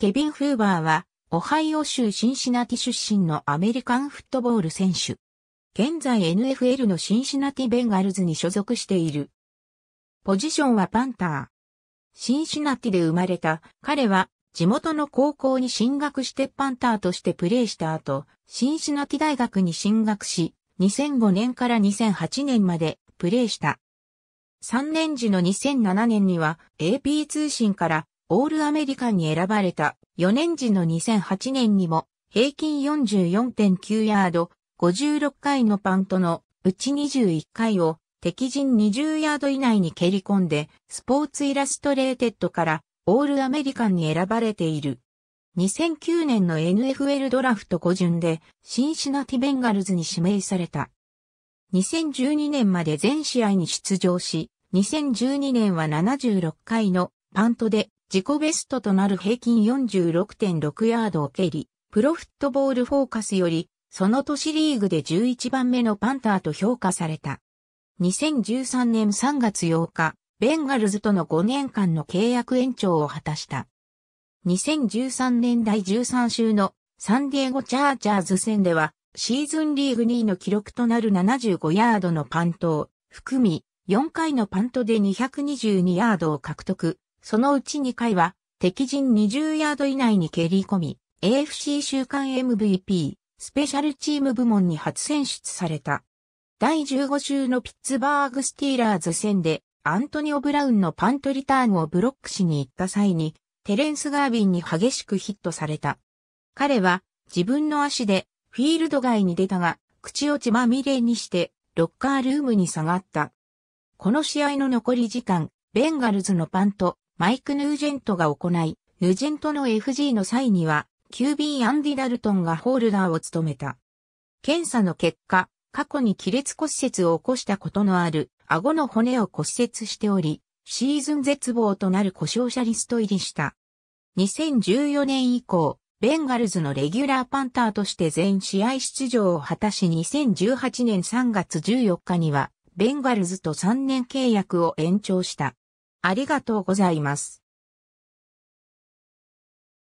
ケビン・フーバーは、オハイオ州シンシナティ出身のアメリカンフットボール選手。現在 NFL のシンシナティ・ベンガルズに所属している。ポジションはパンター。シンシナティで生まれた彼は地元の高校に進学してパンターとしてプレーした後、シンシナティ大学に進学し、2005年から2008年までプレーした。3年時の2007年には AP 通信からオールアメリカンに選ばれた4年時の2008年にも平均44.9ヤード56回のパントのうち21回を敵陣20ヤード以内に蹴り込んでスポーツイラストレーテッドからオールアメリカンに選ばれている。2009年の NFL ドラフト5巡でシンシナティベンガルズに指名された。2012年まで全試合に出場し、2012年は76回のパントで自己ベストとなる平均46.6ヤードを蹴り、プロフットボールフォーカスより、その年リーグで11番目のパンターと評価された。2013年3月8日、ベンガルズとの5年間の契約延長を果たした。2013年第13週のサンディエゴチャージャーズ戦では、シーズンリーグ2位の記録となる75ヤードのパントを含み、4回のパントで222ヤードを獲得、そのうち2回は、敵陣20ヤード以内に蹴り込み、AFC 週間 MVP、スペシャルチーム部門に初選出された。第15週のピッツバーグスティーラーズ戦で、アントニオ・ブラウンのパントリターンをブロックしに行った際に、テレンス・ガービンに激しくヒットされた。彼は、自分の足で、フィールド外に出たが、口を血まみれにして、ロッカールームに下がった。この試合の残り時間、ベンガルズのパント、マイク・ヌージェントが行い、ヌージェントの FG の際には、QB アンディ・ダルトンがホールダーを務めた。検査の結果、過去に亀裂骨折を起こしたことのある顎の骨を骨折しており、シーズン絶望となる故障者リスト入りした。2014年以降、ベンガルズのレギュラーパンターとして全試合出場を果たし2018年3月14日には、ベンガルズと3年契約を延長した。ありがとうございます。